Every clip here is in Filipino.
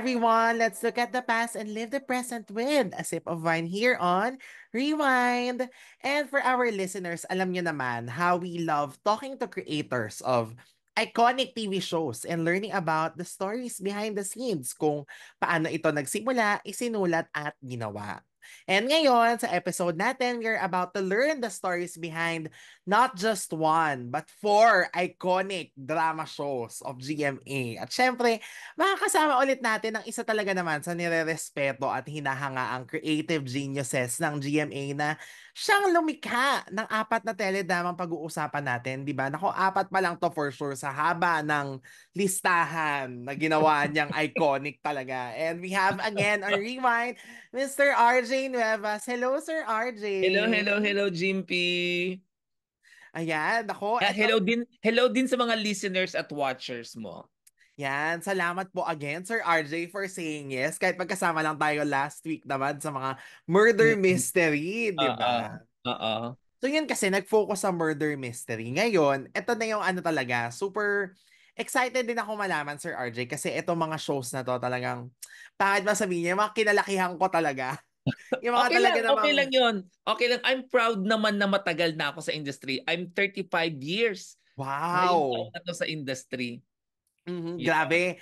everyone. Let's look at the past and live the present with a sip of wine here on Rewind. And for our listeners, alam nyo naman how we love talking to creators of iconic TV shows and learning about the stories behind the scenes kung paano ito nagsimula, isinulat at ginawa. And ngayon, sa episode natin, we're about to learn the stories behind not just one, but four iconic drama shows of GMA. At syempre, makakasama ulit natin ang isa talaga naman sa nire-respeto at hinahangaang creative geniuses ng GMA na siyang lumikha ng apat na teledamang pag-uusapan natin, di ba? Nako, apat pa lang to for sure sa haba ng listahan na ginawa niyang iconic talaga. And we have again a rewind, Mr. RJ Nuevas. Hello, Sir RJ. Hello, hello, hello, Jimpy. Ayan, ako. At hello din, hello din sa mga listeners at watchers mo. Yan, salamat po again Sir RJ for saying yes. Kahit magkasama lang tayo last week naman sa mga murder mystery, di ba? Oo. So yun kasi, nag-focus sa murder mystery. Ngayon, ito na yung ano talaga, super excited din ako malaman, Sir RJ, kasi itong mga shows na to talagang, pangit ba sabihin niya, mga kinalakihan ko talaga. yung mga okay talaga lang, namang... Okay lang yun. Okay lang. I'm proud naman na matagal na ako sa industry. I'm 35 years. Wow! na sa industry. Mm-hmm. Yeah. Grabe.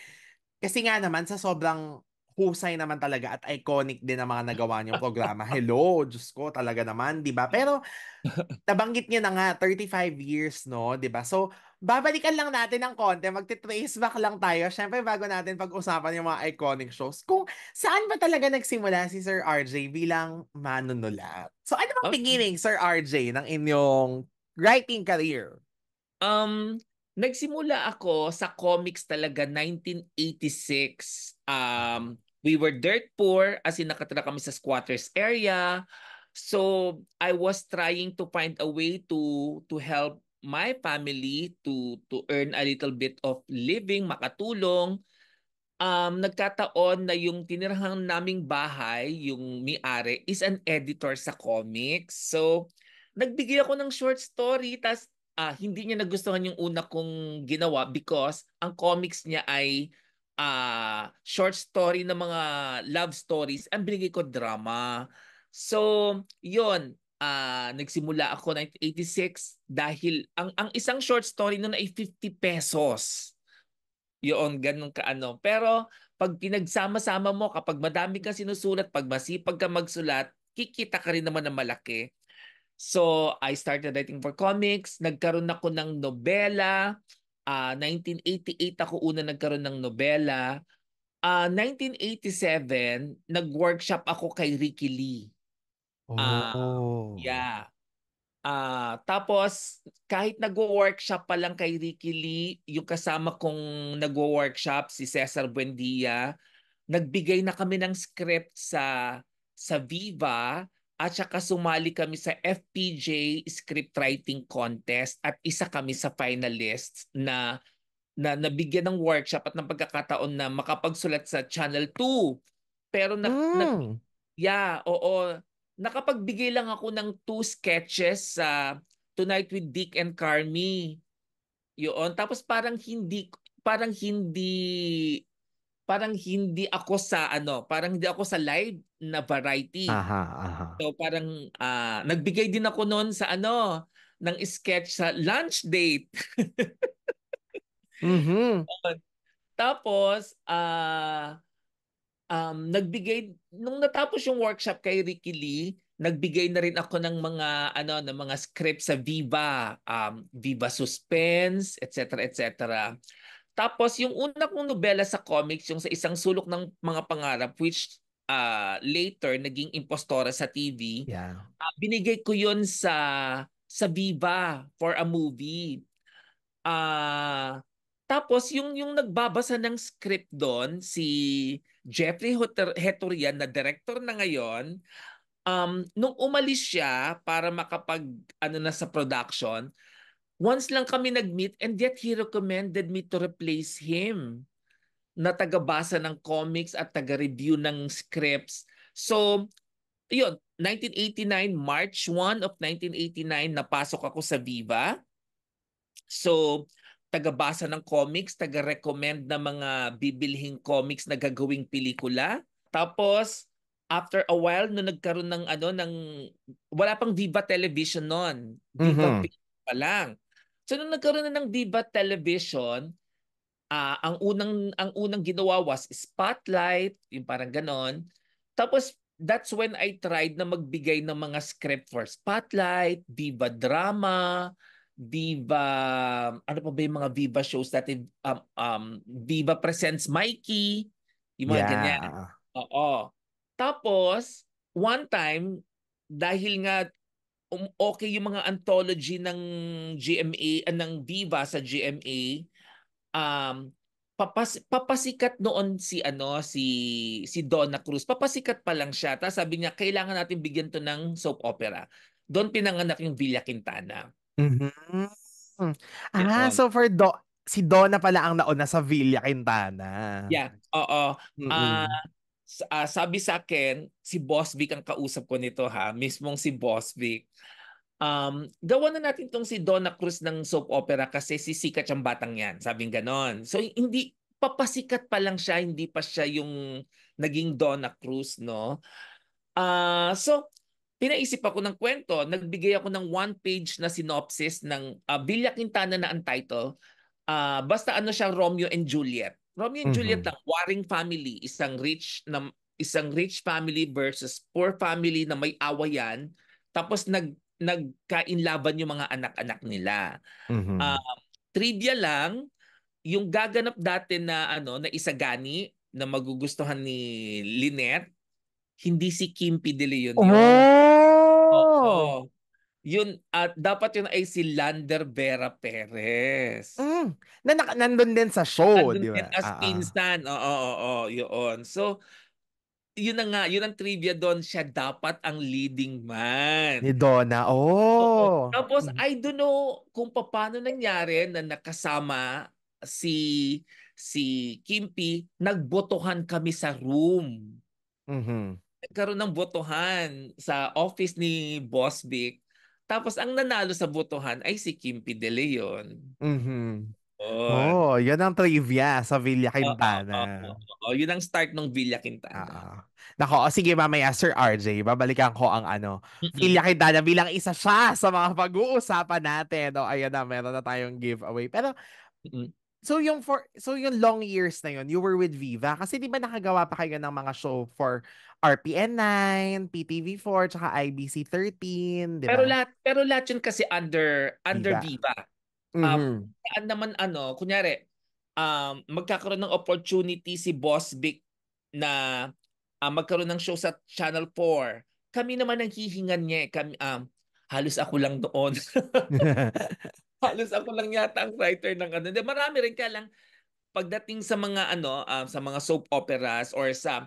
Kasi nga naman sa sobrang husay naman talaga at iconic din ang mga nagawa niyong programa. Hello, Diyos ko, talaga naman, 'di ba? Pero nabanggit niya na nga 35 years, no, 'di ba? So, babalikan lang natin ng konti, magte-trace back lang tayo. Syempre bago natin pag-usapan yung mga iconic shows. Kung saan ba talaga nagsimula si Sir RJ bilang manunulat? So, ano bang okay. beginning Sir RJ ng inyong writing career? Um, Nagsimula ako sa comics talaga 1986. Um, we were dirt poor as in nakatira kami sa squatters area. So I was trying to find a way to to help my family to to earn a little bit of living, makatulong. Um, nagkataon na yung tinirahang naming bahay, yung mi ari is an editor sa comics. So, nagbigay ako ng short story, tas uh, hindi niya nagustuhan yung una kong ginawa because ang comics niya ay uh, short story na mga love stories. Ang binigay ko drama. So, yon uh, ah, nagsimula ako 1986 dahil ang ang isang short story noon ay 50 pesos. Yun, ganun ka ano. Pero pag pinagsama-sama mo, kapag madami kang sinusulat, pag masipag ka magsulat, kikita ka rin naman ng malaki. So, I started writing for comics. Nagkaroon ako ng nobela. Uh, ah, 1988 ako una nagkaroon ng nobela. Uh, ah, 1987, nag-workshop ako kay Ricky Lee. Oh. Uh, yeah. Uh, tapos, kahit nag-workshop pa lang kay Ricky Lee, yung kasama kong nag-workshop, si Cesar Buendia, nagbigay na kami ng script sa sa Viva at saka sumali kami sa FPJ Scriptwriting Contest at isa kami sa finalists na na nabigyan ng workshop at ng pagkakataon na makapagsulat sa Channel 2. Pero na, mm. na hmm. yeah, oo, nakapagbigay lang ako ng two sketches sa uh, Tonight with Dick and Carmi. Yun, tapos parang hindi parang hindi parang hindi ako sa ano, parang hindi ako sa live na variety. Aha, aha. So parang uh, nagbigay din ako noon sa ano, ng sketch sa lunch date. mhm. Tapos, uh, um, nagbigay, nung natapos yung workshop kay Ricky Lee, nagbigay na rin ako ng mga ano ng mga script sa Viva, um, Viva Suspense, etc. etc. Tapos yung una kong nobela sa comics, yung sa isang sulok ng mga pangarap which uh, later naging impostora sa TV. Yeah. Uh, binigay ko 'yun sa sa Viva for a movie. uh, tapos yung yung nagbabasa ng script doon si Jeffrey Hetorian na director na ngayon um nung umalis siya para makapag ano na sa production Once lang kami nag-meet and yet he recommended me to replace him na tagabasa ng comics at taga-review ng scripts. So, yun, 1989, March 1 of 1989, napasok ako sa Viva. So, tagabasa ng comics, taga-recommend ng mga bibilhing comics na gagawing pelikula. Tapos, after a while, no nagkaroon ng ano, ng, wala pang Viva Television noon. Viva mm-hmm. pa lang. So nung nagkaroon na ng Diva Television, uh, ang unang ang unang ginawa was Spotlight, yung parang ganon. Tapos that's when I tried na magbigay ng mga script for Spotlight, Diva Drama, Diva ano pa ba yung mga Viva shows natin? Um, um, Viva Presents Mikey, yung mga yeah. ganyan. Oo. Tapos, one time, dahil nga Um, okay yung mga anthology ng GMA, uh, ah, ng Diva sa GMA, um, papas, papasikat noon si ano si si Donna Cruz. Papasikat pa lang siya. ta sabi niya kailangan natin bigyan to ng soap opera. Doon pinanganak yung Villa Quintana. Mm-hmm. Ah, so for Do si Donna pala ang nauna sa Villa Quintana. Yeah, oo. Mm-hmm. Uh, uh, sabi sa akin, si Boss Vic ang kausap ko nito ha, mismong si Boss Vic. Um, gawa na natin tong si Donna Cruz ng soap opera kasi si sikat siyang batang yan. Sabing ganon. So hindi, papasikat pa lang siya, hindi pa siya yung naging Donna Cruz, no? Uh, so, pinaisip ako ng kwento, nagbigay ako ng one-page na synopsis ng uh, Villa Quintana na ang title. Uh, basta ano siya, Romeo and Juliet. Romeo and Juliet mm-hmm. lang, warring family, isang rich na isang rich family versus poor family na may awayan tapos nag nagkainlaban yung mga anak-anak nila. Mm-hmm. Uh, trivia lang yung gaganap dati na ano na isagani na magugustuhan ni Lynette hindi si Kimpi De Leon. Oh! Oo yun at dapat yun ay si Lander Vera Perez. Mm, na, na nandun din sa show, di ba? Din as ah, ah, pinsan. Oo, oo, oo, yun. So, yun na nga, yun ang trivia doon, siya dapat ang leading man. Ni Donna, oh. Oo. Tapos, hmm. I don't know kung paano nangyari na nakasama si si Kimpi, nagbotohan kami sa room. Mm-hmm. Nagkaroon ng botohan sa office ni Boss Vic tapos ang nanalo sa botohan ay si Kimpi De Leon. Mm-hmm. Oh, oh, yan ang trivia sa Villa Quintana. Oh, oh, oh, oh, yun ang start ng Villa Quintana. Ah. Nako, oh, sige mamaya Sir RJ, babalikan ko ang ano. Villa Quintana bilang isa siya sa mga pag-uusapan natin. oh, ayan na, meron na tayong giveaway. Pero Mm-mm. So yung for so yung long years na yun, you were with Viva kasi 'di ba nakagawa pa kayo ng mga show for RPN 9, PTV4, tsaka IBC 13, 'di ba? Pero lahat pero lahat yun kasi under under Viva. Viva. Um, mm-hmm. Um, saan naman ano, kunyari um magkakaroon ng opportunity si Boss Big na uh, magkaroon ng show sa Channel 4. Kami naman ang hihingan niya, eh. kami um halos ako lang doon. halos ako lang yata ang writer ng ano. Hindi, marami rin kaya lang pagdating sa mga ano, um, sa mga soap operas or sa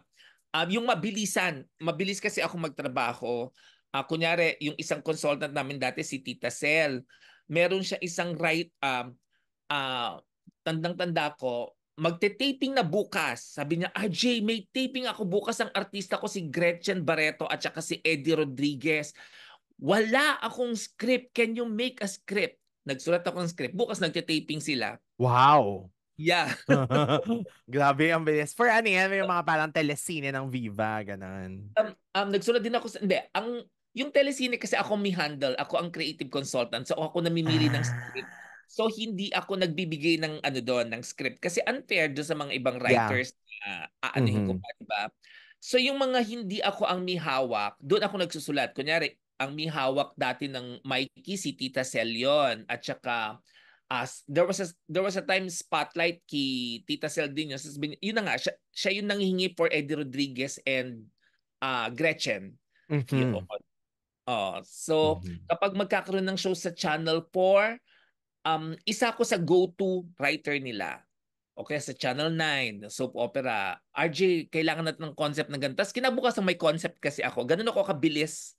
um, yung mabilisan, mabilis kasi ako magtrabaho. Uh, kunyari, yung isang consultant namin dati si Tita Sel, meron siya isang right um uh, tandang-tanda ko, magte-taping na bukas. Sabi niya, ah Jay, may taping ako bukas ang artista ko si Gretchen Barreto at saka si Eddie Rodriguez. Wala akong script. Can you make a script? nagsulat ako ng script. Bukas nagte-taping sila. Wow! Yeah. Grabe ang bilis. For ano yan, may mga parang telesine ng Viva, ganun. Um, um, nagsulat din ako sa, hindi, ang, yung telesine kasi ako may handle, ako ang creative consultant, so ako namimili ng ah. script. So hindi ako nagbibigay ng ano doon, ng script. Kasi unfair do sa mga ibang writers yeah. na uh, aanuhin mm-hmm. ko pa, diba? So yung mga hindi ako ang mihawak, doon ako nagsusulat. Kunyari, ang may hawak dati ng Mikey si Tita Cel At saka as ah, there was a there was a time spotlight kay Tita Cel din yun. Yun na nga siya, siya yung nanghingi for Eddie Rodriguez and uh, Gretchen. Mm-hmm. Yun. Oh, so mm-hmm. kapag magkakaroon ng show sa Channel 4, um isa ko sa go-to writer nila. Okay, sa Channel 9, soap opera. RJ, kailangan natin ng concept na ganito. Tapos kinabukas may concept kasi ako. Ganun ako kabilis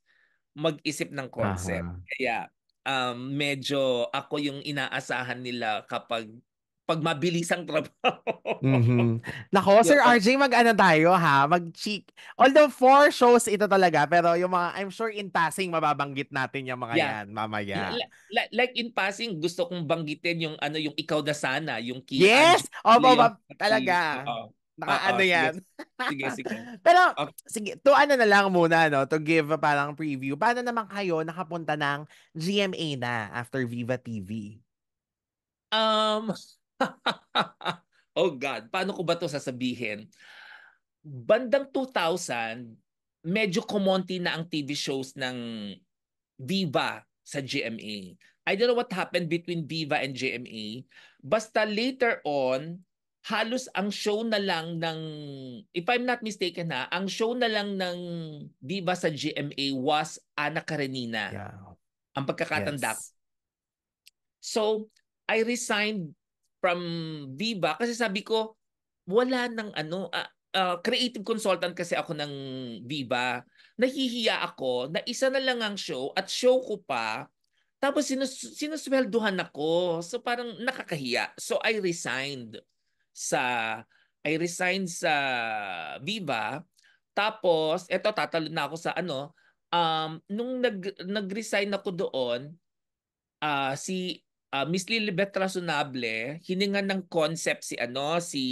mag-isip ng concept. Uh-huh. Kaya um, medyo ako yung inaasahan nila kapag pag mabilis ang trabaho. mm-hmm. Nako, Sir RJ, mag-ano tayo ha? Mag-cheek. Although four shows ito talaga, pero yung mga, I'm sure in passing, mababanggit natin yung mga yeah. yan mamaya. L- l- like in passing, gusto kong banggitin yung ano yung ikaw da sana, yung key. Yes! Oo, oh, talaga. Oh. Naka Uh-oh, ano yan. Sige, sige. sige. Pero, okay. sige, to ano na lang muna, no? To give parang preview. Paano naman kayo nakapunta ng GMA na after Viva TV? Um, oh God, paano ko ba to sasabihin? Bandang 2000, medyo kumonti na ang TV shows ng Viva sa GMA. I don't know what happened between Viva and GMA. Basta later on, halos ang show na lang ng, if I'm not mistaken na ang show na lang ng Diva sa GMA was Ana Karenina. Yeah. Ang pagkakatanda. Yes. So, I resigned from Viva kasi sabi ko, wala nang ano, uh, uh, creative consultant kasi ako ng Viva, nahihiya ako na isa na lang ang show at show ko pa, tapos sinus- sinusweldohan ako. So parang nakakahiya. So I resigned sa I resign sa Viva tapos eto tatalo na ako sa ano um nung nag nagresign ako doon uh, si uh, Miss Lilibet Razonable hiningan ng concept si ano si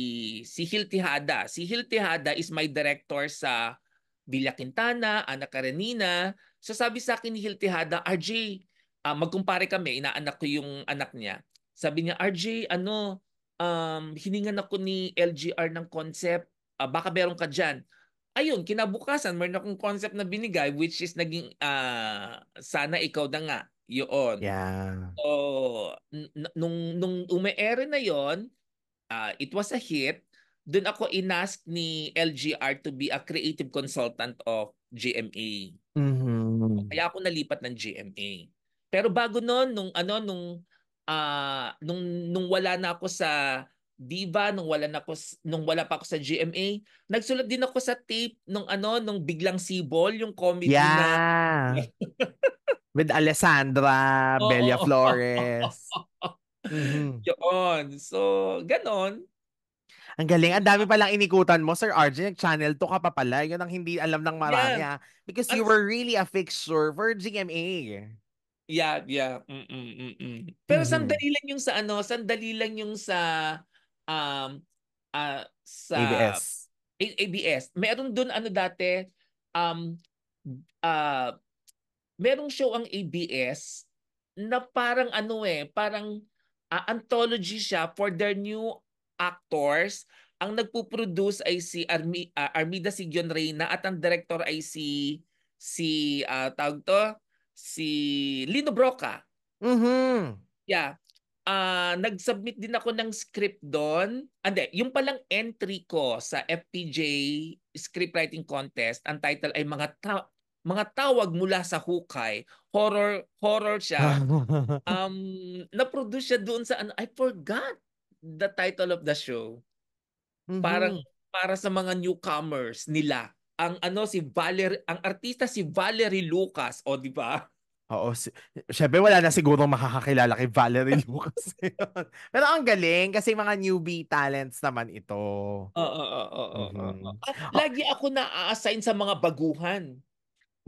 si Hiltihada. Si Hiltihada is my director sa Villa Quintana, Ana Karenina. So sabi sa akin ni Hiltihada, RJ, uh, ah, magkumpare kami, inaanak ko yung anak niya. Sabi niya, RJ, ano, um, hiningan ako ni LGR ng concept, uh, baka meron ka dyan. Ayun, kinabukasan, meron akong concept na binigay which is naging uh, sana ikaw na nga. Yun. Yeah. So, nung, nung umeere na yon uh, ah, it was a hit. Doon ako inask ni LGR to be a creative consultant of GMA. Mm-hmm. Kaya ako nalipat ng GMA. Pero bago noon, nung ano, nung uh, nung nung wala na ako sa Diva nung wala na ako nung wala pa ako sa GMA. Nagsulat din ako sa tape nung ano nung Biglang Sibol yung comedy yeah. na with Alessandra, oh, Belia Flores. Mm-hmm. Yun. So, ganon. Ang galing. Ang dami palang inikutan mo, Sir RJ. Channel to ka pa pala. Yun ang hindi alam ng marami. Yeah. Because you were really a fixture for GMA. Yeah, yeah. Mm-mm, mm-mm. Pero mm-hmm. sandali lang yung sa ano, sandali lang yung sa um uh, sa ABS. A- ABS. Meron doon ano dati um uh merong show ang ABS na parang ano eh, parang uh, anthology siya for their new actors. Ang nagpo-produce ay si Armi, uh, Armida Sigion Reyna at ang director ay si si uh, tawag to si Lino Broca. Mm-hmm. Yeah. Uh, nag-submit din ako ng script doon. Ande, ah, yung palang entry ko sa FPJ script writing contest, ang title ay mga ta- mga tawag mula sa hukay, horror horror siya. um na-produce siya doon sa ano, I forgot the title of the show. Mm-hmm. Parang para sa mga newcomers nila ang ano si Valer ang artista si Valerie Lucas o di ba? Oo. Si, syempre wala na siguro makakakilala kay Valerie Lucas. Pero ang galing kasi mga newbie talents naman ito. Oo, oo, oo. Mhm. Lagi ako na-assign sa mga baguhan.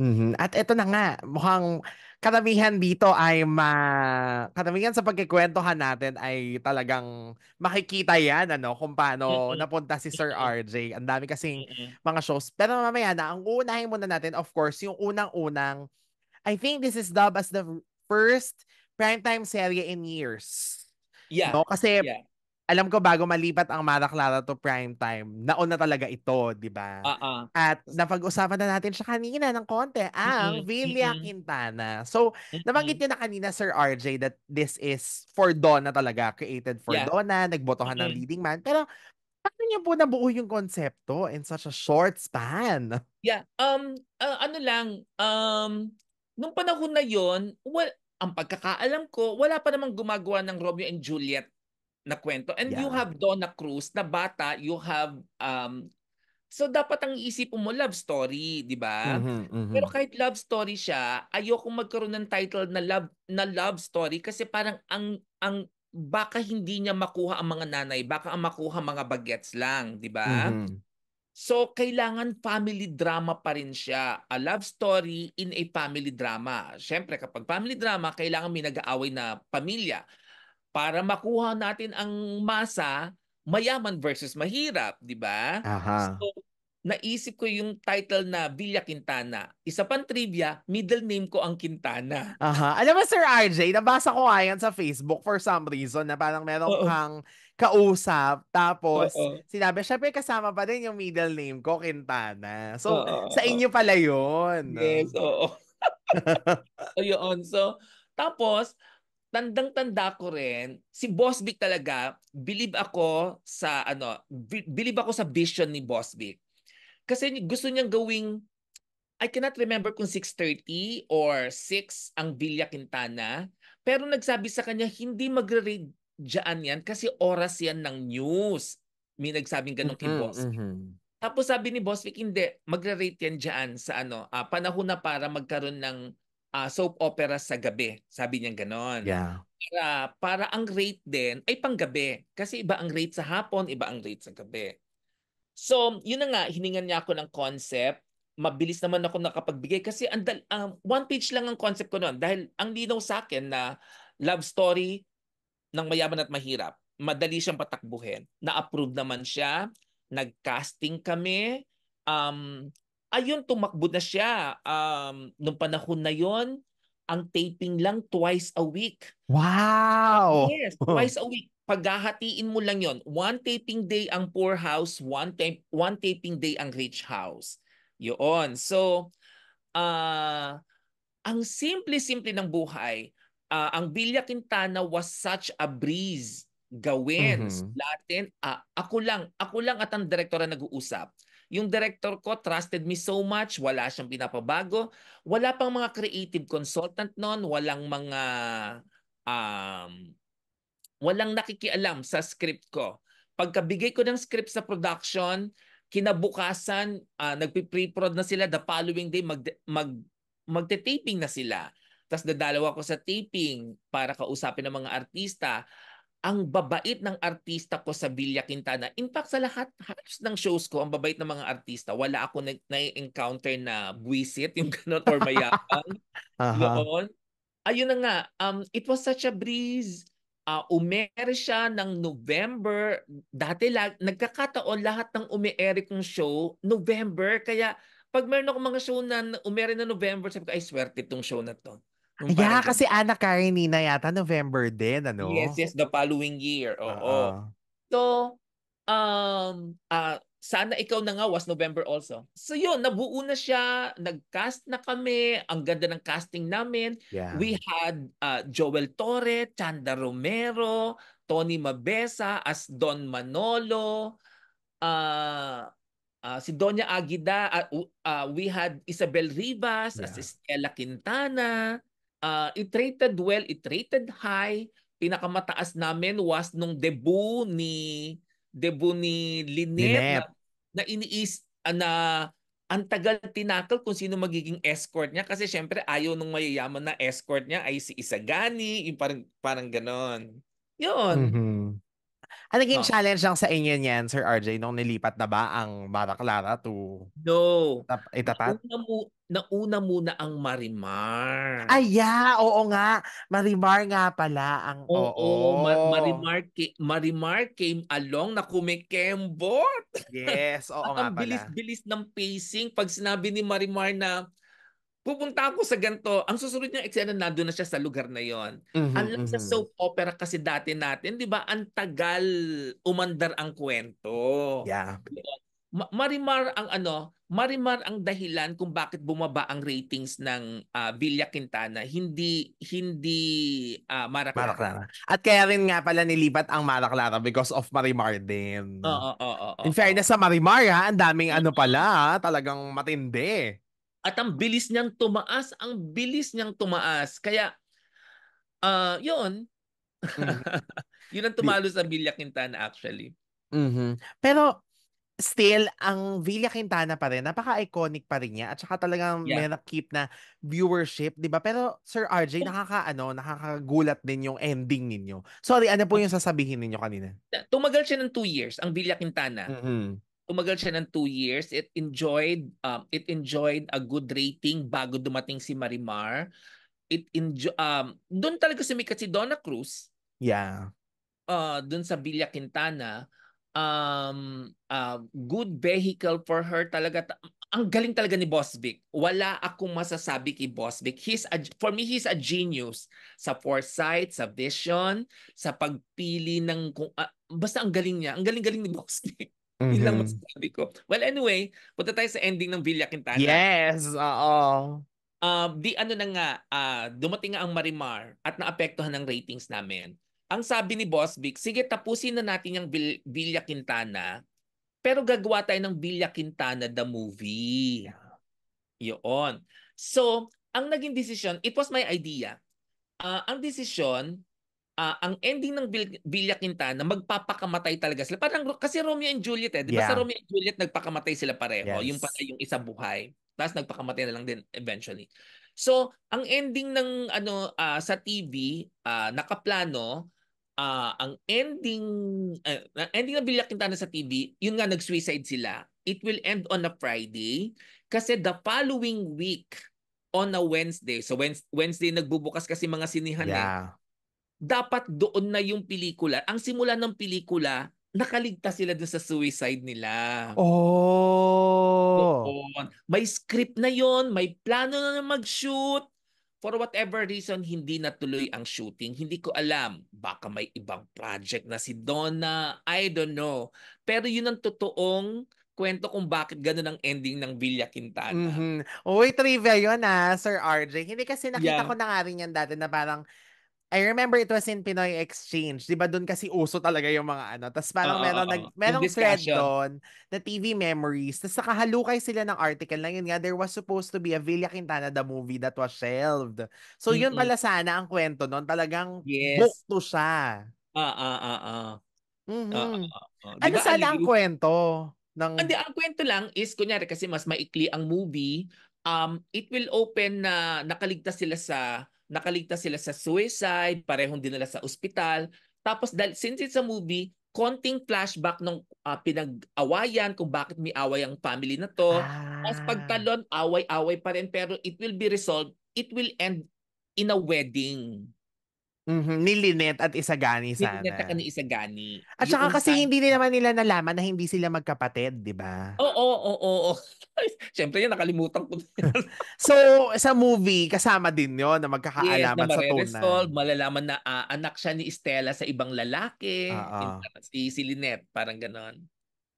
Mm-hmm. At ito na nga, mukhang karamihan dito ay ma karamihan sa pagkikwentuhan natin ay talagang makikita yan ano kung paano napunta si Sir RJ. Ang dami kasi mga shows. Pero mamaya na ang unahin muna natin of course yung unang-unang I think this is dubbed as the first primetime serie in years. Yeah. No? Kasi yeah alam ko bago malipat ang Mara to prime time, nauna talaga ito, di ba? Uh-uh. At napag-usapan na natin siya kanina ng konti, ang mm-hmm. Villa mm-hmm. Quintana. So, nabanggit niya na kanina, Sir RJ, that this is for Donna talaga, created for yeah. Donna, nagbotohan mm-hmm. ng leading man. Pero, paano niya po nabuo yung konsepto in such a short span? Yeah, um, uh, ano lang, um, nung panahon na yon, well, ang pagkakaalam ko, wala pa namang gumagawa ng Romeo and Juliet na kwento. And yeah. you have Donna Cruz na bata, you have um So dapat ang isip mo love story, 'di ba? Mm-hmm, mm-hmm. Pero kahit love story siya, ayoko magkaroon ng title na love na love story kasi parang ang ang baka hindi niya makuha ang mga nanay, baka ang makuha mga bagets lang, 'di ba? Mm-hmm. So kailangan family drama pa rin siya, a love story in a family drama. Syempre kapag family drama, kailangan may nag-aaway na pamilya para makuha natin ang masa mayaman versus mahirap, di ba? Aha. So, naisip ko yung title na Villa Quintana. Isa pang trivia, middle name ko ang Quintana. Aha. Alam mo, Sir RJ, nabasa ko yan sa Facebook for some reason na parang meron Oo. kang kausap. Tapos, Oo. sinabi, syempre kasama pa din yung middle name ko, Quintana. So, Oo. sa inyo pala yun. Yes, oo. so, yun. So, tapos, tandang-tanda ko rin, si Boss Vic talaga, believe ako sa ano, believe ako sa vision ni Boss Vic. Kasi gusto niyang gawing I cannot remember kung 6.30 or 6 ang Villa Quintana. Pero nagsabi sa kanya, hindi magre-raid dyan yan kasi oras yan ng news. May nagsabing ganun kay mm-hmm, Boss. Mm-hmm. Tapos sabi ni Boss Vic, hindi, magre-rate yan dyan sa ano, uh, panahon na para magkaroon ng uh, soap opera sa gabi. Sabi niya ganon. Yeah. Para, para ang rate din ay panggabi. Kasi iba ang rate sa hapon, iba ang rate sa gabi. So, yun na nga, hiningan niya ako ng concept. Mabilis naman ako nakapagbigay kasi andal, um, ah, one page lang ang concept ko noon. Dahil ang linaw sa akin na love story ng mayaman at mahirap. Madali siyang patakbuhin. Na-approve naman siya. Nag-casting kami. Um, ayun, tumakbo na siya. Um, nung panahon na yon ang taping lang twice a week. Wow! Yes, twice a week. Paghahatiin mo lang yon One taping day ang poor house, one, ta- one taping day ang rich house. Yun. So, uh, ang simple-simple ng buhay, uh, ang Villa Quintana was such a breeze gawin. Mm-hmm. Latin, uh, ako lang, ako lang at ang direktora nag-uusap. Yung director ko trusted me so much, wala siyang pinapabago. Wala pang mga creative consultant noon, walang mga um, walang nakikialam sa script ko. Pagkabigay ko ng script sa production, kinabukasan, uh, nagpi-pre-prod na sila, the following day mag, mag, magte-taping na sila. Tapos dadalaw ako sa taping para kausapin ng mga artista ang babait ng artista ko sa Villa Quintana. In fact, sa lahat, halos ng shows ko, ang babait ng mga artista, wala ako na-encounter na, na buwisit, yung ganun, or mayabang. uh-huh. Noon. Ayun na nga, um, it was such a breeze. Uh, ah, umere siya ng November. Dati lag, nagkakataon lahat ng umiere kong show, November. Kaya pag meron akong mga show na umere na November, sabi ko, ay swerte itong show na to. Yung yeah, parang, kasi Anna Karenina yata November din, ano? Yes, yes, the following year. Oo. Uh-oh. So, um, uh, sana ikaw na nga was November also. So yun, nabuo na siya, nagcast na kami, ang ganda ng casting namin. Yeah. We had uh, Joel Torre, Chanda Romero, Tony Mabesa as Don Manolo, uh, uh, si Doña Agida, uh, uh, we had Isabel Rivas yeah. as Estela Quintana, uh, ah, it rated well, it rated high. Pinakamataas namin was nung debut ni debut ni Lynette, Na, na iniis uh, na ang tagal tinakal kung sino magiging escort niya kasi syempre ayaw nung mayayaman na escort niya ay si Isagani, yung parang, parang ganon. Yun. Mm-hmm. Ano naging oh. challenge lang sa inyo niyan, Sir RJ, nung nilipat na ba ang Mara to No. Itapat? Nauna, mu- nauna muna ang Marimar. Ay, yeah. Oo nga. Marimar nga pala ang... Oo. oo. Mar- Marimar, ca- Marimar came along na kumikembot. Yes. Oo nga pala. Ang bilis-bilis ng pacing. Pag sinabi ni Marimar na pupunta ako sa ganto. Ang susunod niya eksena, nandun na siya sa lugar na yon. Mm-hmm, Alam mm-hmm. sa soap opera kasi dati natin, di ba, ang tagal umandar ang kwento. Yeah. Ma- marimar ang ano, marimar ang dahilan kung bakit bumaba ang ratings ng uh, Villa Quintana, hindi hindi uh, ah, Mara Clara. At kaya rin nga pala nilipat ang Mara because of Marimar din. Oo, oh, oo, oh, oo. Oh, In fairness sa Marimar ha, ang daming ano pala, talagang matindi. At ang bilis niyang tumaas, ang bilis niyang tumaas. Kaya, uh, yun. Mm-hmm. yun ang tumalo sa Villa Quintana actually. Mm-hmm. Pero, still, ang Villa Quintana pa rin, napaka-iconic pa rin niya. At saka talagang yeah. may nakip na viewership, di ba? Pero, Sir RJ, oh. nakaka, ano, nakakagulat din yung ending ninyo. Sorry, ano po oh. yung sasabihin ninyo kanina? Tumagal siya ng two years, ang Villa Quintana. Mm-hmm tumagal siya ng 2 years. It enjoyed um, it enjoyed a good rating bago dumating si Marimar. It enjoy, um doon talaga sumikat si Donna Cruz. Yeah. Uh doon sa Villa Quintana um uh, good vehicle for her talaga ang galing talaga ni Boss Vic. Wala akong masasabi kay Boss Vic. He's a, for me, he's a genius sa foresight, sa vision, sa pagpili ng kung, uh, basta ang galing niya. Ang galing-galing ni Boss Vic. Mm-hmm. Yun lang mm-hmm. masasabi ko. Well, anyway, punta tayo sa ending ng Villa Quintana. Yes, oo. Uh, di ano na nga, uh, dumating nga ang Marimar at naapektuhan ng ratings namin. Ang sabi ni Boss Vic, sige tapusin na natin yung Vil- Villa Quintana, pero gagawa tayo ng Villa Quintana the movie. Yun. So, ang naging decision, it was my idea. Uh, ang decision, uh, ang ending ng Bil- Bilya Quintana, magpapakamatay talaga sila. Parang kasi Romeo and Juliet eh. Di ba yeah. sa Romeo and Juliet nagpakamatay sila pareho. Yes. Yung pala yung isa buhay. Tapos nagpakamatay na lang din eventually. So, ang ending ng ano uh, sa TV, uh, ah, nakaplano, uh, ang ending uh, ending ng Bilya Quintana sa TV, yun nga nag-suicide sila. It will end on a Friday kasi the following week on a Wednesday. So Wednesday, Wednesday nagbubukas kasi mga sinihan eh. yeah. eh dapat doon na yung pelikula. Ang simula ng pelikula, nakaligtas sila dun sa suicide nila. Oh! Doon. May script na yon, may plano na, na mag-shoot. For whatever reason, hindi natuloy ang shooting. Hindi ko alam. Baka may ibang project na si Donna. I don't know. Pero yun ang totoong kwento kung bakit ganun ang ending ng Villa Quintana. Mm-hmm. Uy, trivia yun ah, Sir RJ. Hindi kasi nakita yeah. ko na nga rin yan dati na parang I remember it was in Pinoy Exchange. 'Di ba doon kasi uso talaga yung mga ano. Tapos parang uh, meron nag merong thread doon na TV memories. Tapos nakahalukay sila ng article na yun nga there was supposed to be a Villa Quintana the movie that was shelved. So mm-hmm. yun pala sana ang kwento noon. Talagang yes. bukto siya. Ah ah ah ah. Mm-hmm. Ano sana ang kwento? Ng... Hindi, ang kwento lang is, kunyari kasi mas maikli ang movie, um, it will open na nakaligtas sila sa nakaligtas sila sa suicide, parehong dinala sa ospital. Tapos dahil, since it's a movie, konting flashback nung uh, pinag-awayan kung bakit may away ang family na to. Ah. Tapos pagtalon, away-away pa rin pero it will be resolved. It will end in a wedding. Mm-hmm. Ni Lynette at Isagani sana. Ni Lynette at Isagani. At saka kasi hindi nila naman nila nalaman na hindi sila magkapatid, di ba? Oo, oo, oo. oo. Siyempre yun, nakalimutan ko. so, sa movie, kasama din yon na magkakaalaman yes, na sa tunan. malalaman na uh, anak siya ni Stella sa ibang lalaki. Uh-oh. Ah, si, si Lynette, parang ganon.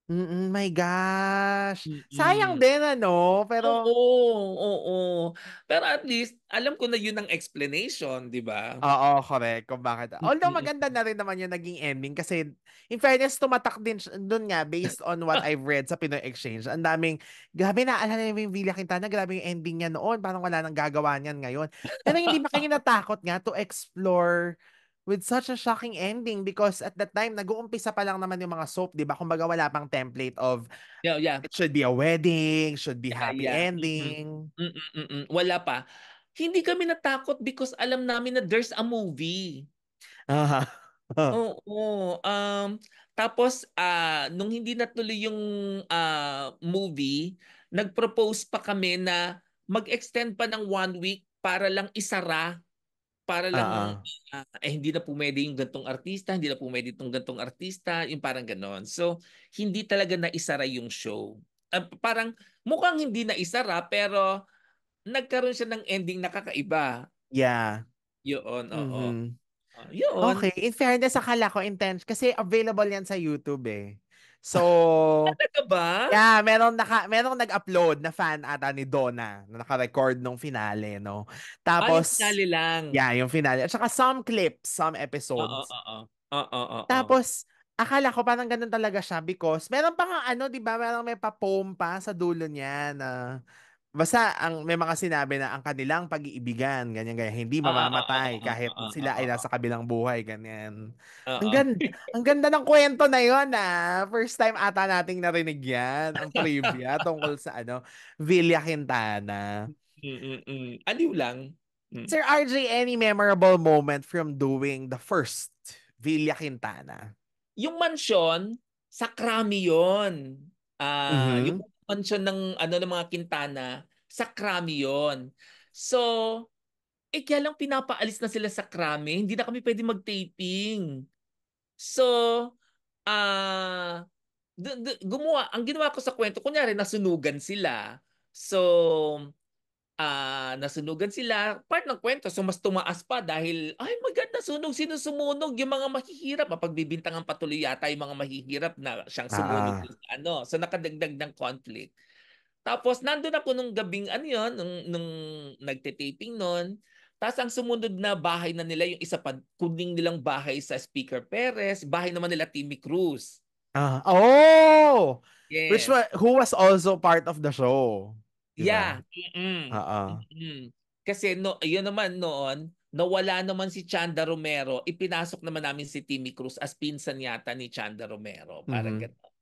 Mm, my gosh. Sayang mm. din ano, pero Oo, oo. oo. Pero at least alam ko na 'yun ang explanation, 'di ba? Oo, correct. Kung bakit. Although mm. maganda na rin naman 'yung naging ending kasi in fairness tumatak din doon nga based on what I've read sa Pinoy Exchange. Ang daming grabe na alala mo 'yung Villa Quintana, grabe 'yung ending niya noon, parang wala nang gagawa niyan ngayon. Pero hindi ba kayo natakot nga to explore with such a shocking ending because at that time nag-uumpisa pa lang naman yung mga soap, 'di ba? Kumbaga wala pang template of yeah, yeah. it should be a wedding, should be yeah, happy yeah. ending. Mm-mm, wala pa. Hindi kami natakot because alam namin na there's a movie. Uh-huh. Oo. Oh, um tapos uh, nung hindi natuloy yung uh, movie, nagpropose pa kami na mag-extend pa ng one week para lang isara para lang uh-huh. uh, eh hindi na pumede yung gantong artista, hindi na pumede itong gantong artista, yung parang ganon. So, hindi talaga naisara yung show. Uh, parang mukhang hindi naisara pero nagkaroon siya ng ending na kakaiba. Yeah. Yun, oo. Mm-hmm. Uh, yun. Okay, in fairness, akala ko intense. Kasi available yan sa YouTube eh. So, Talaga ba? Yeah, meron naka merong nag-upload na fan ata ni Donna na naka-record nung finale, no. Ah, Tapos Ay, finale lang. Yeah, yung finale. At saka some clips, some episodes. Oo, oo, oo. Tapos akala ko parang ganun talaga siya because meron pa nga ano, 'di ba? Meron may pa-poem sa dulo niya na basta ang may mga sinabi na ang kanilang pag-iibigan ganyan ganyan hindi ah, ah, mamamatay ah, kahit sila ay nasa kabilang buhay ganyan. Ang ganda ang ganda ng kwento na 'yon ah. First time ata nating narinig 'yan, ang trivia tungkol sa ano Villa Quintana. Mm-mm. Aliw lang. Mm. Sir RJ, any memorable moment from doing the first Villa Quintana? Yung mansion sa Krami 'yon. Ah, uh, mm-hmm. yung mansion ng ano ng mga Quintana sa Krami 'yon. So, eh kaya lang pinapaalis na sila sa Krami, hindi na kami pwede mag-taping. So, ah uh, d- d- gumawa, ang ginawa ko sa kwento, kunyari nasunugan sila. So, uh, nasunugan sila. Part ng kwento, so mas tumaas pa dahil, ay my God, nasunog, sino sumunog? Yung mga mahihirap, pagbibintangan patuloy yata yung mga mahihirap na siyang sumunog. Ah. Ano, so nakadagdag ng conflict. Tapos nandun ako nung gabing ano yun, nung, nung nagtitaping nun. Tapos ang sumunod na bahay na nila, yung isa pa, kuning nilang bahay sa Speaker Perez, bahay naman nila Timmy Cruz. Ah, uh, oh! Yes. Which one, who was also part of the show. Diba? Yeah. Mm-mm. uh Mm-mm. Kasi no, yun naman noon, nawala naman si Chanda Romero, ipinasok naman namin si Timmy Cruz as pinsan yata ni Chanda Romero. Parang mm-hmm. gano'n.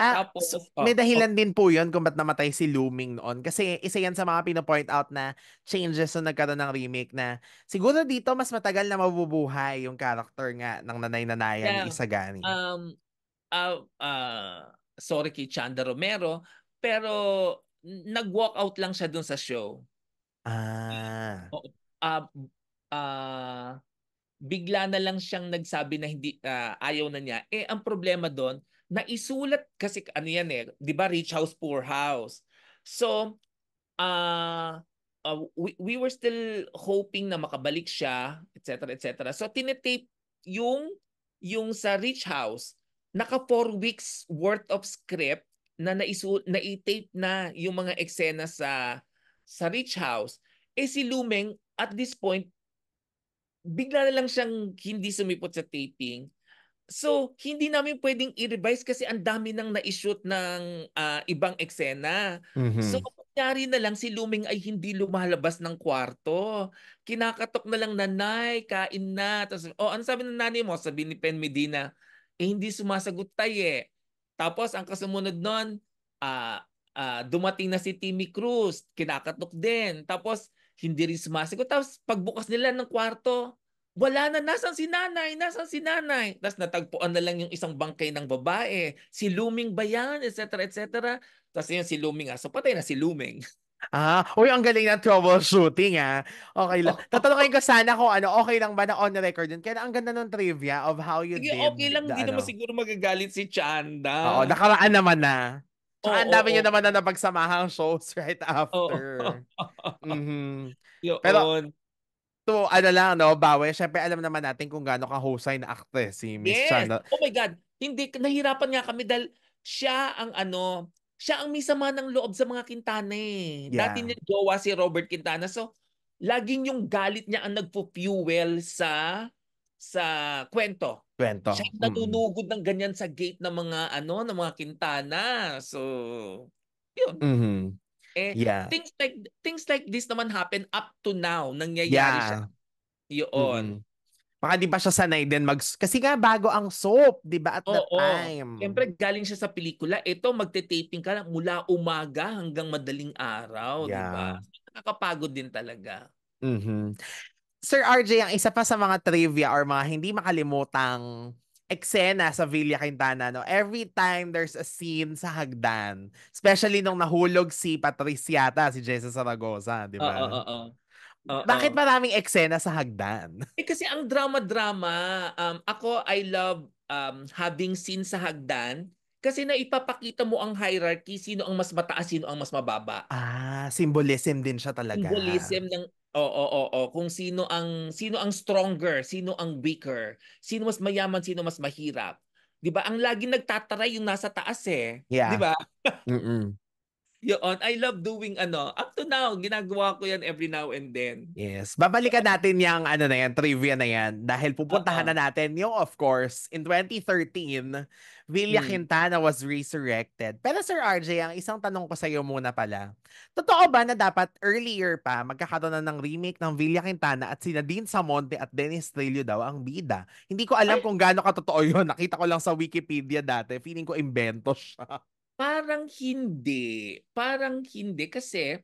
Ah, Tapos, so, oh, may dahilan oh, din po yun kung bakit namatay si Looming noon. Kasi isa yan sa mga pinapoint out na changes na nagkaroon ng remake na siguro dito mas matagal na mabubuhay yung character nga ng nanay-nanayan yeah, ni Isagani. Um, uh, uh, sorry kay Chanda Romero, pero nag-walk out lang siya dun sa show. Ah. Uh, uh, uh, bigla na lang siyang nagsabi na hindi uh, ayaw na niya. Eh ang problema doon, naisulat kasi ano yan eh, 'di ba rich house poor house. So uh, uh we, we were still hoping na makabalik siya, etc. etc. So tinetape yung yung sa rich house naka 4 weeks worth of script na naisu na-tape na yung mga eksena sa sa Rich House, eh si Lumeng at this point bigla na lang siyang hindi sumipot sa taping. So, hindi namin pwedeng i-revise kasi ang dami nang na-shoot ng uh, ibang eksena. Mm-hmm. So, nangyari na lang si Luming ay hindi lumalabas ng kwarto. Kinakatok na lang nanay, kain na. Tapos, oh, ano sabi ng nanay mo? Sabi ni Pen Medina, eh hindi sumasagot tayo eh. Tapos ang kasunod noon, uh, ah, uh, ah, dumating na si Timmy Cruz, kinakatok din. Tapos hindi rin sumasagot. Tapos pagbukas nila ng kwarto, wala na, nasan si nanay, nasan si nanay. Tapos natagpuan na lang yung isang bangkay ng babae, si Luming ba yan, etc. etc. Tapos yun, si Luming aso, ah, patay na si Luming. Ah, uy, ang galing ng troubleshooting, ah. Okay lang. Tatanungin ko sana ko ano, okay lang ba na on record yun? Kaya ang ganda ng trivia of how you Sige, did. Okay lang, hindi naman ano. siguro magagalit si Chanda. Oo, nakaraan naman na. So, oh, ang dami oh, niya oh. naman na napagsamahang shows right after. Oh. mm-hmm. Pero, to ano lang, no, bawe, syempre alam naman natin kung gaano kahusay na actress si Miss yes. Chanda. Oh my God, hindi, nahirapan nga kami dahil siya ang ano, siya ang may sama ng loob sa mga Quintana eh. Yeah. Dati niya jowa si Robert Quintana. So, laging yung galit niya ang nagpo-fuel sa sa kwento. Kwento. Siya natutugod mm. ng ganyan sa gate ng mga ano, ng mga Quintana. So, yun. Mm-hmm. Eh, yeah. things like things like this naman happen up to now. Nangyayari yeah. siya. Yun. Mm-hmm. Baka di ba siya sanay din mag... Kasi nga bago ang soap, di ba, at Oo, that time. Oo. Siyempre galing siya sa pelikula. Ito, magte-taping ka lang mula umaga hanggang madaling araw, yeah. di ba? Nakakapagod din talaga. Mm-hmm. Sir RJ, ang isa pa sa mga trivia or mga hindi makalimutang eksena sa Villa Quintana, no? Every time there's a scene sa hagdan, especially nung nahulog si Patricia yata, si Jesse Saragosa, di ba? Oo, oo, oo. Uh-oh. Bakit maraming eksena sa hagdan? Eh, kasi ang drama-drama. Um, ako, I love um, having scene sa hagdan kasi na ipapakita mo ang hierarchy, sino ang mas mataas, sino ang mas mababa. Ah, symbolism din siya talaga. Symbolism ng Oo, oh, oo, oh, oo, oh, kung sino ang sino ang stronger, sino ang weaker, sino mas mayaman, sino mas mahirap. 'Di ba? Ang lagi nagtataray yung nasa taas eh. Yeah. 'Di ba? Yun, I love doing ano. Up to now, ginagawa ko yan every now and then. Yes. Babalikan natin yung ano na yan, trivia na yan. Dahil pupuntahan uh-huh. na natin yung, of course, in 2013, Villa hmm. Quintana was resurrected. Pero Sir RJ, ang isang tanong ko sa iyo muna pala. Totoo ba na dapat earlier pa magkakaroon na ng remake ng Villa Quintana at si Nadine Samonte at Dennis Trillo daw ang bida? Hindi ko alam Ay. kung gaano katotoo yun. Nakita ko lang sa Wikipedia dati. Feeling ko imbento siya. Parang hindi. Parang hindi kasi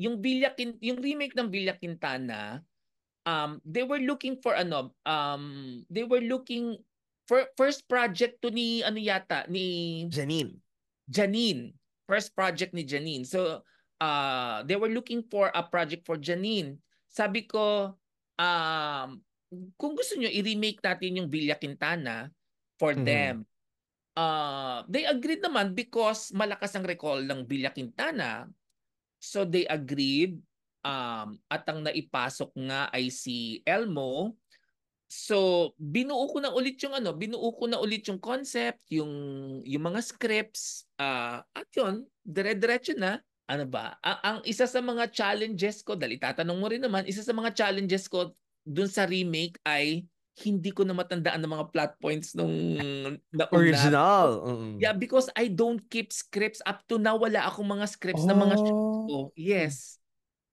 yung Villa yung remake ng Villa Quintana um they were looking for ano um they were looking for first project to ni ano yata ni Janine. Janine. First project ni Janine. So uh they were looking for a project for Janine. Sabi ko um kung gusto niyo i-remake natin yung Villa Quintana for mm-hmm. them uh, they agreed naman because malakas ang recall ng Villa Quintana. So they agreed um, at ang naipasok nga ay si Elmo. So binuo ko na ulit yung ano, binuo ko na ulit yung concept, yung yung mga scripts uh, at yon, dire-diretso na ano ba? Ang, ang isa sa mga challenges ko, dahil itatanong mo rin naman, isa sa mga challenges ko dun sa remake ay hindi ko na matandaan ng mga plot points nung nauna. Original. Mm-hmm. Yeah, because I don't keep scripts. Up to now, wala akong mga scripts oh. na mga shows ko. Oh. Yes.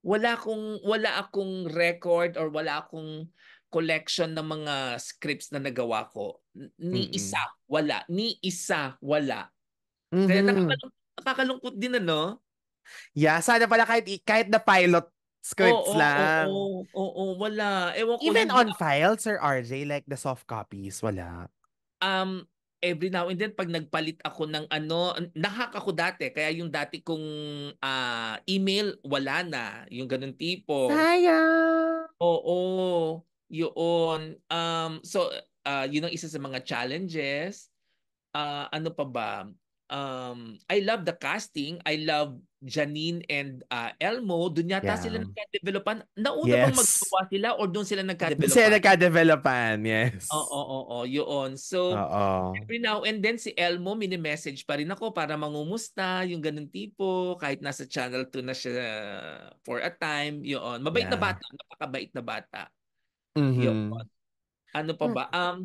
Wala akong, wala akong record or wala akong collection ng mga scripts na nagawa ko. Ni mm-hmm. isa, wala. Ni isa, wala. Mm-hmm. Kaya nakakalungkot, nakakalungkot din ano. Yeah, sana pala kahit, kahit na pilot Scripts oh, lang. Oo, oo, oo, wala. Ewan ko Even on na... file, Sir RJ, like the soft copies, wala. Um, every now and then, pag nagpalit ako ng ano, nahack ako dati. Kaya yung dati kong uh, email, wala na. Yung ganun tipo. Sayang! Oo, yun. Um, so, uh, yun ang isa sa mga challenges. Uh, ano pa ba? um I love the casting. I love Janine and uh, Elmo. Doon yata yeah. sila nagka-developan. Nauna yes. bang magsawa sila or doon sila nagka-developan? Doon sila nagka-developan, yes. Oo, oo, oo. Yun. So, Uh-oh. every now and then si Elmo, mini-message pa rin ako para mangumusta, yung ganun tipo, kahit nasa channel 2 na siya for a time. Yun. Mabait yeah. na bata. Napakabait na bata. Mm-hmm. Yun. Ano pa ba? Hmm. Um,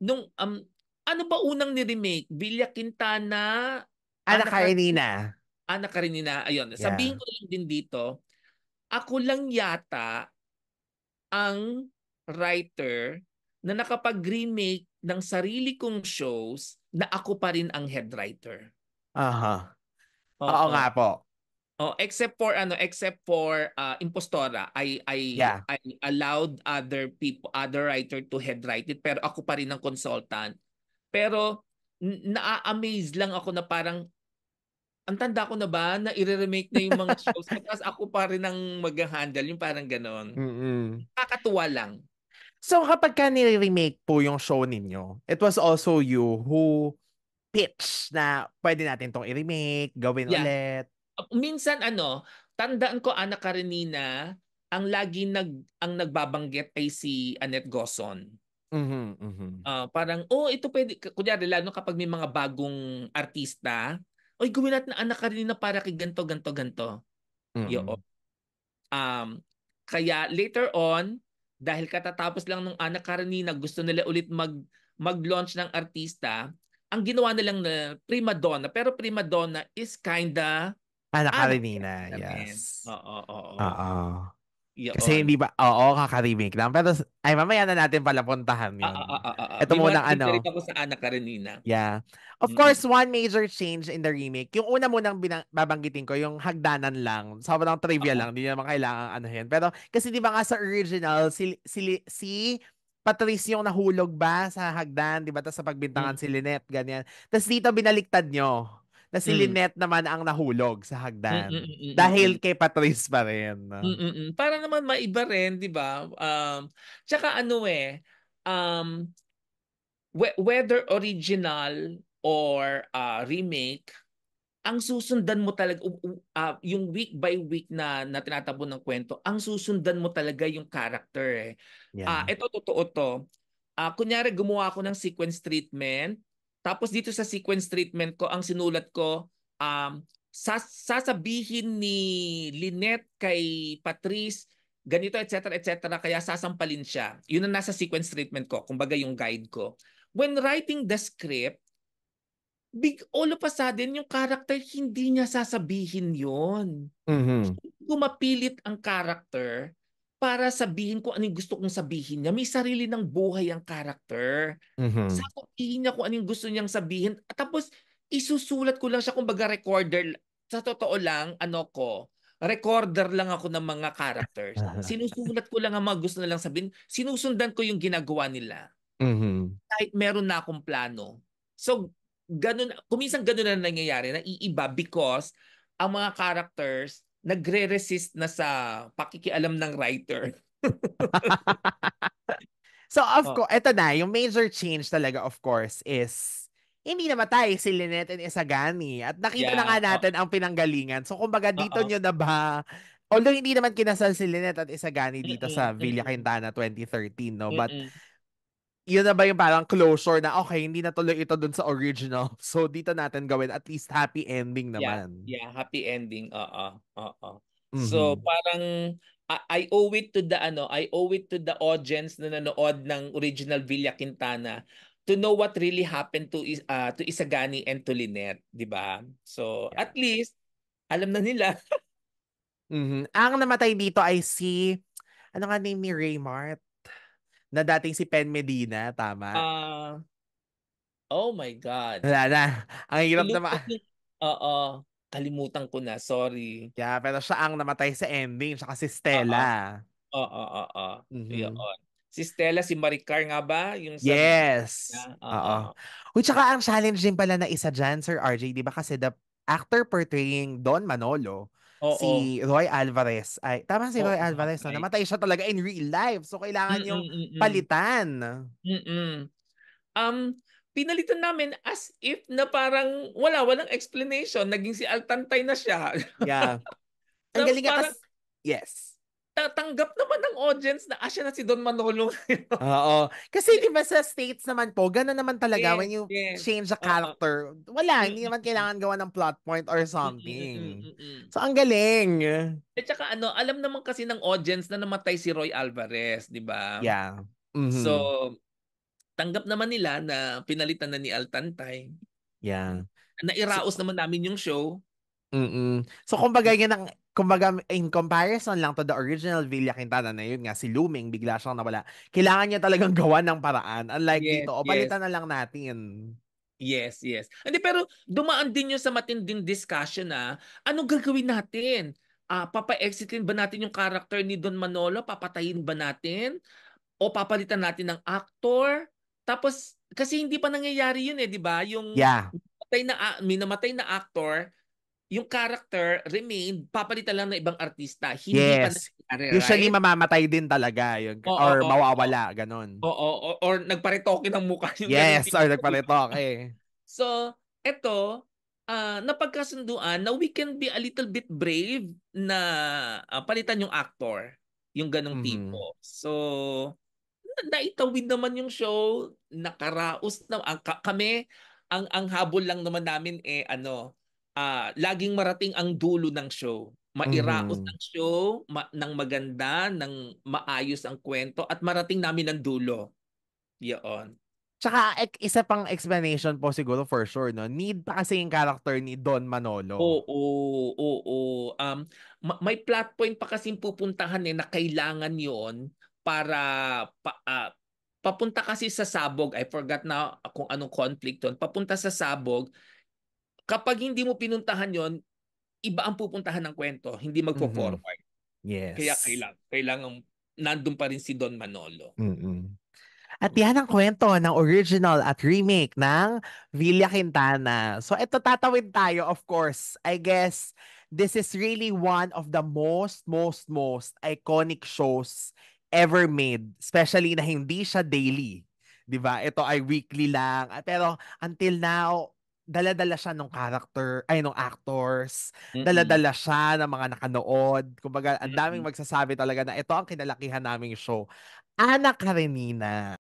nung um, ano ba unang ni-remake? Villa Quintana? Ana, Ana Karenina. Ana Karenina. Ayun. Yeah. Sabihin ko lang din dito, ako lang yata ang writer na nakapag-remake ng sarili kong shows na ako pa rin ang head writer. Aha. Uh-huh. Oo, Oo nga po. Oh, except for ano, except for uh, impostora, I I yeah. I allowed other people, other writer to head write it pero ako pa rin ang consultant. Pero na-amaze lang ako na parang ang tanda ko na ba na i-remake na yung mga shows tapos ako pa rin ang mag-handle yung parang ganon. Mm-hmm. Kakatuwa lang. So kapag ka nire-remake po yung show ninyo, it was also you who pitch na pwede natin tong i-remake, gawin yeah. ulit. Minsan ano, tandaan ko anak Karenina, ang lagi nag ang nagbabanggit ay si Annette Goson. Mm-hmm, mm-hmm. Uh, parang, oh, ito pwede, kunyari, lalo kapag may mga bagong artista, oy, gawin natin na anak ka rin na para kay ganto, ganto, ganto. Mm-hmm. Yo. Um, kaya later on, dahil katatapos lang nung Ana Karenina, gusto nila ulit mag mag-launch ng artista, ang ginawa nilang na uh, prima donna, pero prima donna is kinda Anak Karenina, yes. Oo, oo, oo. Yeah, Kasi hindi ba, oo, kaka-remake lang. Pero, ay, mamaya na natin pala puntahan ah, yun. Ah, ah, ah, ah. Ito muna, ano. May ko sa anak Ana Karenina. Yeah. Of mm. course, one major change in the remake. Yung una munang binang, babanggitin ko, yung hagdanan lang. Sobrang trivia uh-huh. lang. Hindi naman kailangan ano yan. Pero, kasi di ba nga sa original, si, si, si Patrice yung nahulog ba sa hagdan, di ba? Tapos sa pagbintangan mm. si Lynette, ganyan. Tapos dito, binaliktad nyo na si mm. Lynette naman ang nahulog sa hagdan. Mm-mm-mm-mm. Dahil mm. kay Patrice pa rin. Mm-mm-mm. Para naman maiba rin, di ba? Um, tsaka ano eh, um, whether original or uh, remake, ang susundan mo talaga uh, yung week by week na, na tinatabon ng kwento, ang susundan mo talaga yung character eh. Ah, yeah. Uh, ito totoo to. Uh, kunyari gumawa ako ng sequence treatment, tapos dito sa sequence treatment ko, ang sinulat ko, um, sas- sasabihin ni Lynette kay Patrice, ganito, etc., etc., kaya sasampalin siya. Yun ang nasa sequence treatment ko, kumbaga yung guide ko. When writing the script, big all of a sudden, yung character, hindi niya sasabihin yon mm-hmm. Gumapilit ang character para sabihin ko anong gusto kong sabihin niya. May sarili ng buhay ang character. Mm-hmm. Sasabihin niya kung anong gusto niyang sabihin. At tapos, isusulat ko lang siya kumbaga recorder. Sa totoo lang, ano ko, recorder lang ako ng mga characters. Sinusulat ko lang ang mga gusto nilang sabihin. Sinusundan ko yung ginagawa nila. Mm-hmm. Kahit meron na akong plano. So, ganun, kuminsan ganun na nangyayari, na iiba because ang mga characters, nagre-resist na sa pakikialam ng writer. so of oh. course, eto na, yung major change talaga of course is hindi namatay si Lynette and Isagani at nakita yeah. na nga oh. natin oh. ang pinanggalingan. So kumbaga dito uh nyo na ba Although hindi naman kinasal si Lynette at Isagani dito Mm-mm. sa Villa Quintana 2013, no? But Mm-mm yun na ba yung parang closure na okay, hindi na tuloy ito dun sa original. So dito natin gawin at least happy ending naman. Yeah, yeah happy ending. Oo. Oo. Mm-hmm. So parang I, I owe it to the ano, I owe it to the audience na nanood ng original Villa Quintana to know what really happened to uh, to Isagani and to Lynette, 'di ba? So yeah. at least alam na nila. mm-hmm. Ang namatay dito ay si ano nga name ni Raymart? na dating si Pen Medina, tama? Uh, oh my God. Wala na. Ang hirap na ma... Oo. Kalimutan ko na, sorry. Yeah, pero siya ang namatay sa ending, siya kasi Stella. Oo, oo, oo. Mm-hmm. Si Stella, si Maricar nga ba? Yung sa yes. Oo. Uy, tsaka ang challenging pala na isa dyan, Sir RJ, di ba? Kasi the actor portraying Don Manolo Oo. si Roy Alvarez ay tama si Roy Oo, Alvarez okay. namatay siya talaga in real life so kailangan mm yung mm, mm, mm. palitan Mm-mm. um pinalitan namin as if na parang wala walang explanation naging si Altantay na siya yeah ang galing nga parang- kas- yes tatanggap naman ng audience na asya ah, na si Don Manolo. Oo. Kasi di ba sa states naman po, gano'n naman talaga yes, when you yes. change the character. Uh-huh. Wala, mm, hindi naman mm, mm. kailangan gawa ng plot point or something. so, ang galing. At saka ano, alam naman kasi ng audience na namatay si Roy Alvarez, di ba? Yeah. Mm-hmm. So, tanggap naman nila na pinalitan na ni Altantay. Yeah. Nairaos so, naman namin yung show. Mm-mm. So kumbaga yan ang kumbaga in comparison lang to the original Villa Quintana na yun nga si Luming bigla siyang nawala. Kailangan niya talagang gawa ng paraan. Unlike yes, dito, o oh, palitan yes. na lang natin. Yes, yes. Hindi pero dumaan din yun sa matinding discussion na ah. anong gagawin natin? Uh, papa-exitin ba natin yung character ni Don Manolo? Papatayin ba natin? O papalitan natin ng actor? Tapos kasi hindi pa nangyayari yun eh, 'di ba? Yung yeah. namatay na uh, minamatay na actor yung character remained, papalitan lang ng ibang artista. Hindi yes. pa right? Usually, right? mamamatay din talaga. Yung, oh, or oh, mawawala, oh. ganun. Oo, oh, oh, oh, or nagparetoke ng mukha. Yung yes, ganun. or nagparetoke. so, eto, uh, napagkasunduan na we can be a little bit brave na uh, palitan yung actor. Yung ganong mm-hmm. tipo. So, naitawid naman yung show. Nakaraos na. Ang, kami, ang ang habol lang naman namin eh ano uh, laging marating ang dulo ng show. Mairaos mm. Mm-hmm. ng show, ma- ng maganda, ng maayos ang kwento, at marating namin ang dulo. Yun. Tsaka isa pang explanation po siguro for sure no. Need pa kasi yung character ni Don Manolo. Oo, oo, oo. Um ma- may plot point pa kasi pupuntahan eh na kailangan 'yon para pa, uh, papunta kasi sa sabog. I forgot na kung anong conflict 'yon. Papunta sa sabog Kapag hindi mo pinuntahan yon iba ang pupuntahan ng kwento, hindi magfo forward Mm-hmm. Yes. Kaya kailangan, kailangan nandun pa rin si Don Manolo. Mm-hmm. At mm-hmm. yan ang kwento ng original at remake ng Villa Quintana. So ito tatawid tayo of course. I guess this is really one of the most most most iconic shows ever made, especially na hindi siya daily. 'Di ba? Ito ay weekly lang. Pero until now, daladala siya ng character, ay, ng actors, mm-hmm. dala siya ng mga nakanood. Kumbaga, ang daming magsasabi talaga na ito ang kinalakihan naming show. Anak Karenina.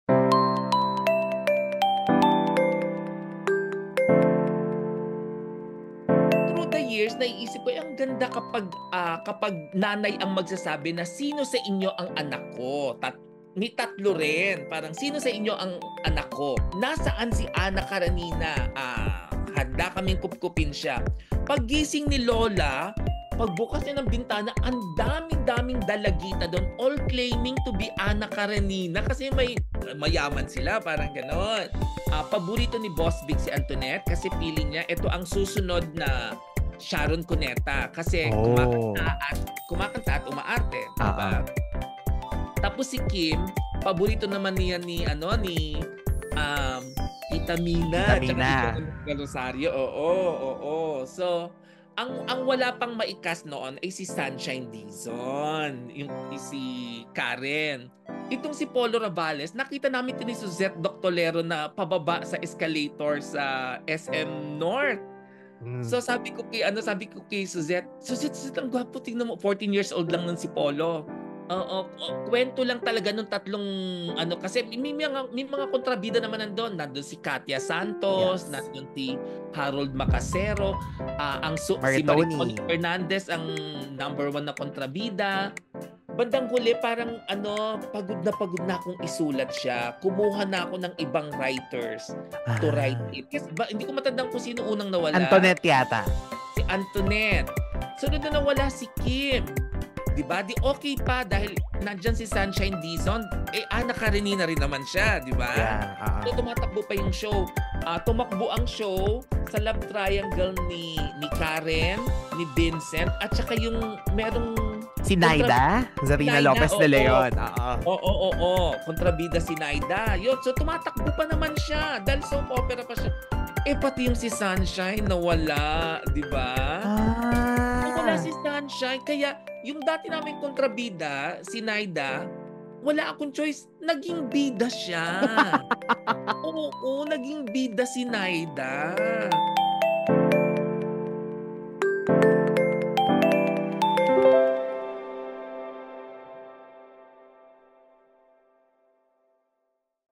Through the years, naiisip ko, eh, ang ganda kapag, uh, kapag nanay ang magsasabi na sino sa inyo ang anak ko? Tat- ni tatlo rin. Parang sino sa inyo ang anak ko? Nasaan si Ana Karanina? Ah, handa kaming kupkupin siya. Paggising ni Lola, pagbukas niya ng bintana, ang daming-daming dalagita doon, all claiming to be Ana Karenina kasi may mayaman sila, parang ganon. Uh, paborito ni Boss Big si Antoinette kasi feeling niya ito ang susunod na Sharon Cuneta kasi oh. kumakanta, at, kumakanta at umaarte. Diba? Uh-huh. Tapos si Kim, paborito naman niya ni ano ni um, Itamina. Itamina. Galosario. Oo, oo. So, ang ang wala pang maikas noon ay si Sunshine Dizon, yung si Karen. Itong si Polo Ravales, nakita namin ito ni Suzette Doctolero na pababa sa escalator sa SM North. Hmm. So sabi ko kay ano sabi ko kay Suzette, Suzette, Suzette ang gwapo tingnan mo, 14 years old lang nun si Polo. Oo, kwento lang talaga nung tatlong ano kasi may, may, mga, may mga kontrabida naman nandoon. Nandoon si Katya Santos, yes. nandoon si Harold Macasero, uh, ang su- Maritoni. si Maritoni Fernandez ang number one na kontrabida. Bandang huli parang ano, pagod na pagod na akong isulat siya. Kumuha na ako ng ibang writers ah. to write it. Kasi ba, hindi ko matandaan kung sino unang nawala. Antoinette yata. Si Antoinette. Sunod na nawala si Kim. 'di ba? Di okay pa dahil nandiyan si Sunshine Dizon. Eh Ana ah, Karenina rin naman siya, 'di ba? Yeah, uh-huh. So tumatakbo pa yung show. Uh, tumakbo ang show sa love triangle ni ni Karen, ni Vincent at saka yung merong Si Naida? Kontra... Zarina Naida, Lopez de Leon. Oo. Oo, oo, oo. Kontrabida si Naida. Yun, so tumatakbo pa naman siya. Dahil soap opera pa siya. Eh, pati yung si Sunshine nawala, di ba? Ah. Nawala si Sunshine. Kaya, yung dati namin kontrabida, si Naida, wala akong choice. Naging bida siya. oo, oo, naging bida si Naida.